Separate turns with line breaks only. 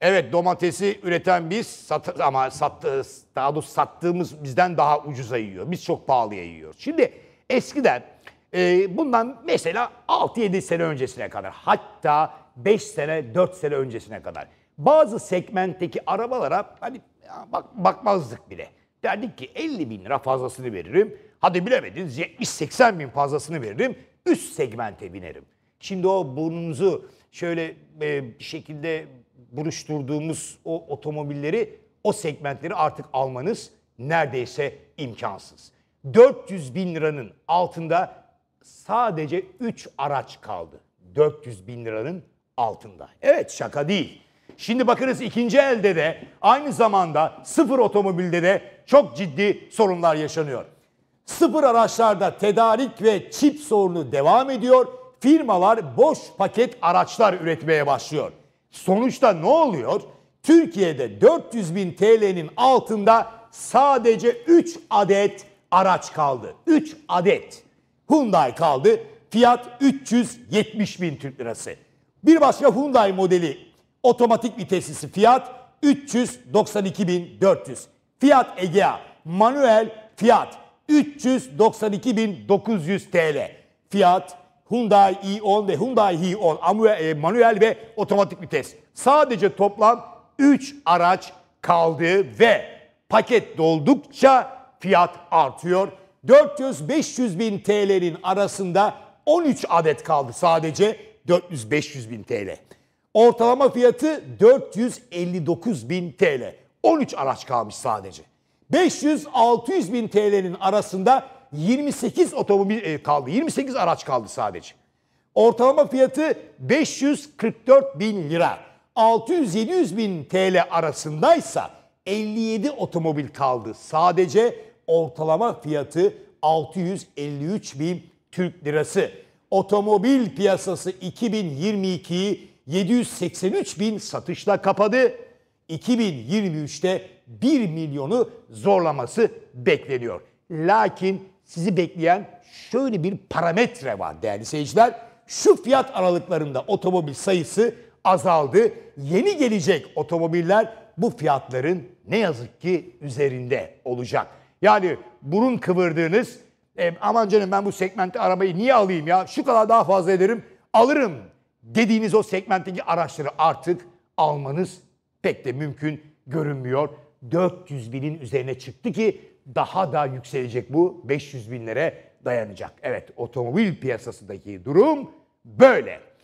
Evet domatesi üreten biz sat, ama sattı, daha doğrusu sattığımız bizden daha ucuza yiyor. Biz çok pahalıya yiyoruz. Şimdi eskiden e, bundan mesela 6-7 sene öncesine kadar hatta 5 sene 4 sene öncesine kadar bazı segmentteki arabalara hani bak, bakmazdık bile. Derdik ki 50 bin lira fazlasını veririm. Hadi bilemediniz 70-80 bin fazlasını veririm. Üst segmente binerim. Şimdi o burnunuzu şöyle e, bir şekilde buruşturduğumuz o otomobilleri, o segmentleri artık almanız neredeyse imkansız. 400 bin liranın altında sadece 3 araç kaldı. 400 bin liranın altında. Evet şaka değil. Şimdi bakınız ikinci elde de aynı zamanda sıfır otomobilde de çok ciddi sorunlar yaşanıyor. Sıfır araçlarda tedarik ve çip sorunu devam ediyor. Firmalar boş paket araçlar üretmeye başlıyor. Sonuçta ne oluyor? Türkiye'de 400 bin TL'nin altında sadece 3 adet araç kaldı. 3 adet Hyundai kaldı. Fiyat 370 bin Türk lirası. Bir başka Hyundai modeli otomatik viteslisi fiyat 392.400. Fiyat Egea manuel fiyat 392.900 TL. Fiyat Hyundai i10 e ve Hyundai i10 e, manuel ve otomatik vites. Sadece toplam 3 araç kaldı ve paket doldukça fiyat artıyor. 400-500 bin TL'nin arasında 13 adet kaldı sadece 400-500 bin TL. Ortalama fiyatı 459 bin TL. 13 araç kalmış sadece. 500-600 bin TL'nin arasında 28 otomobil e, kaldı. 28 araç kaldı sadece. Ortalama fiyatı 544 bin lira. 600-700 bin TL arasındaysa 57 otomobil kaldı. Sadece ortalama fiyatı 653 bin Türk lirası. Otomobil piyasası 2022'yi 783 bin satışla kapadı. 2023'te 1 milyonu zorlaması bekleniyor. Lakin sizi bekleyen şöyle bir parametre var değerli seyirciler. Şu fiyat aralıklarında otomobil sayısı azaldı. Yeni gelecek otomobiller bu fiyatların ne yazık ki üzerinde olacak. Yani burun kıvırdığınız e, aman canım ben bu segmentte arabayı niye alayım ya şu kadar daha fazla ederim alırım dediğiniz o segmentteki araçları artık almanız pek de mümkün görünmüyor. 400 binin üzerine çıktı ki daha da yükselecek bu 500 binlere dayanacak. Evet otomobil piyasasındaki durum böyle.